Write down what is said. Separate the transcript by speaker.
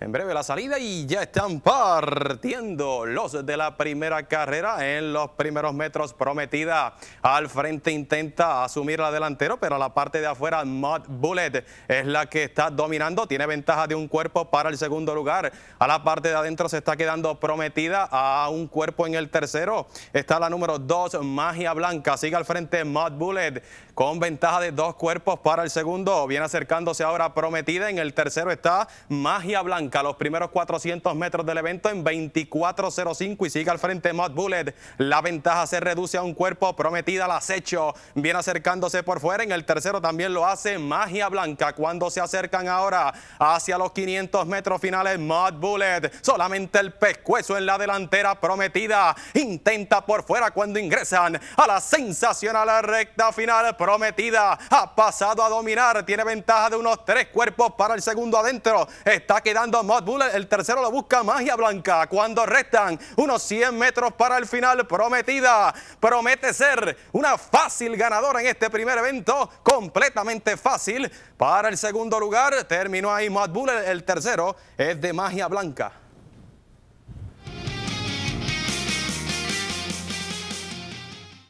Speaker 1: En breve la salida y ya están partiendo los de la primera carrera en los primeros metros prometida. Al frente intenta asumir la delantero, pero a la parte de afuera Mud Bullet es la que está dominando. Tiene ventaja de un cuerpo para el segundo lugar. A la parte de adentro se está quedando prometida a un cuerpo en el tercero. Está la número dos Magia Blanca. Sigue al frente Mud Bullet con ventaja de dos cuerpos para el segundo. Viene acercándose ahora prometida. En el tercero está Magia Blanca los primeros 400 metros del evento en 24.05 y sigue al frente Mod Bullet. La ventaja se reduce a un cuerpo prometida al acecho. Viene acercándose por fuera. En el tercero también lo hace Magia Blanca. Cuando se acercan ahora hacia los 500 metros finales, Mod Bullet. Solamente el pescuezo en la delantera prometida. Intenta por fuera cuando ingresan a la sensacional recta final prometida. Ha pasado a dominar. Tiene ventaja de unos tres cuerpos para el segundo adentro. Está quedando Matt Buller, el tercero, lo busca Magia Blanca. Cuando restan unos 100 metros para el final, prometida. Promete ser una fácil ganadora en este primer evento. Completamente fácil para el segundo lugar. Terminó ahí Matt Buller. el tercero es de Magia Blanca.